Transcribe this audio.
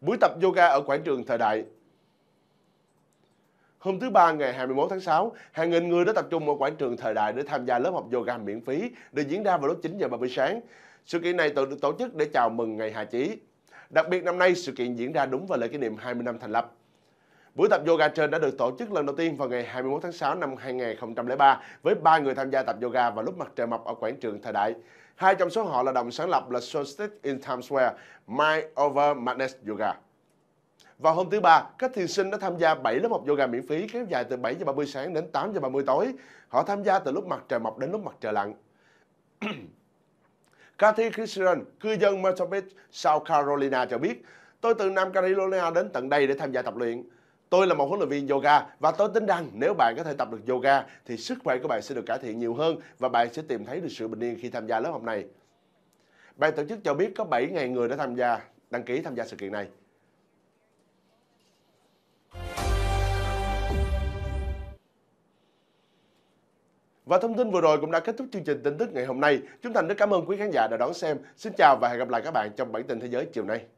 buổi tập yoga ở quảng trường thời đại. Hôm thứ Ba ngày 21 tháng 6, hàng nghìn người đã tập trung ở quảng trường thời đại để tham gia lớp học yoga miễn phí được diễn ra vào lúc 9 giờ 30 sáng. Sự kiện này được tổ chức để chào mừng ngày Hà Chí. Đặc biệt năm nay, sự kiện diễn ra đúng vào lễ kỷ niệm 20 năm thành lập. Buổi tập yoga trên đã được tổ chức lần đầu tiên vào ngày 21 tháng 6 năm 2003 với ba người tham gia tập yoga vào lúc mặt trời mọc ở quảng trường thời đại. Hai trong số họ là đồng sáng lập là Solstice in Times Square, Mind Over Madness Yoga. Vào hôm thứ Ba, các thiền sinh đã tham gia 7 lớp học yoga miễn phí kéo dài từ 7 giờ 30 sáng đến 8 giờ 30 tối. Họ tham gia từ lúc mặt trời mọc đến lúc mặt trời lặn. Kathy Christian, cư dân Myrtle Beach, South Carolina cho biết, tôi từ Nam Carolina đến tận đây để tham gia tập luyện. Tôi là một huấn luyện viên yoga và tôi tin rằng nếu bạn có thể tập được yoga thì sức khỏe của bạn sẽ được cải thiện nhiều hơn và bạn sẽ tìm thấy được sự bình yên khi tham gia lớp học này. Ban tổ chức cho biết có 7 ngày người đã tham gia, đăng ký tham gia sự kiện này. Và thông tin vừa rồi cũng đã kết thúc chương trình tin tức ngày hôm nay. Chúng Thành rất cảm ơn quý khán giả đã đón xem. Xin chào và hẹn gặp lại các bạn trong bản tin thế giới chiều nay.